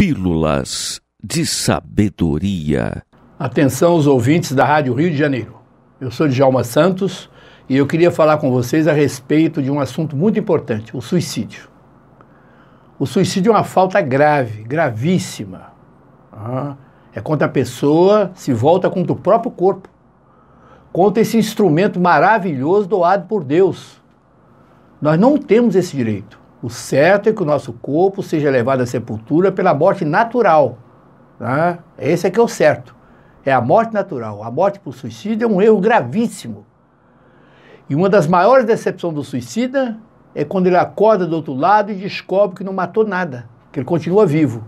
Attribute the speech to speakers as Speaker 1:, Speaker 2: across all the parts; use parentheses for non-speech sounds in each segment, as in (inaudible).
Speaker 1: Pílulas de Sabedoria. Atenção, os ouvintes da Rádio Rio de Janeiro. Eu sou Djalma Santos e eu queria falar com vocês a respeito de um assunto muito importante: o suicídio. O suicídio é uma falta grave, gravíssima. É quando a pessoa se volta contra o próprio corpo, contra esse instrumento maravilhoso doado por Deus. Nós não temos esse direito. O certo é que o nosso corpo seja levado à sepultura pela morte natural. Né? Esse é que é o certo. É a morte natural. A morte por suicídio é um erro gravíssimo. E uma das maiores decepções do suicida é quando ele acorda do outro lado e descobre que não matou nada, que ele continua vivo.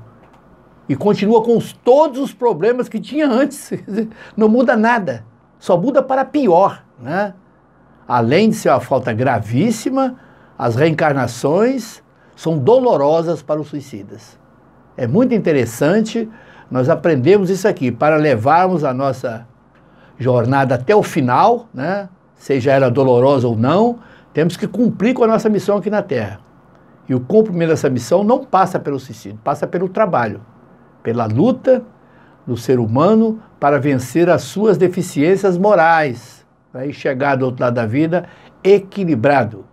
Speaker 1: E continua com os, todos os problemas que tinha antes. (laughs) Não muda nada. Só muda para pior. Né? Além de ser uma falta gravíssima, as reencarnações são dolorosas para os suicidas. É muito interessante, nós aprendemos isso aqui para levarmos a nossa jornada até o final, né? seja ela dolorosa ou não, temos que cumprir com a nossa missão aqui na Terra. E o cumprimento dessa missão não passa pelo suicídio, passa pelo trabalho, pela luta do ser humano para vencer as suas deficiências morais né? e chegar do outro lado da vida equilibrado.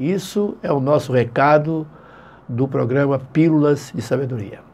Speaker 1: Isso é o nosso recado do programa Pílulas de Sabedoria.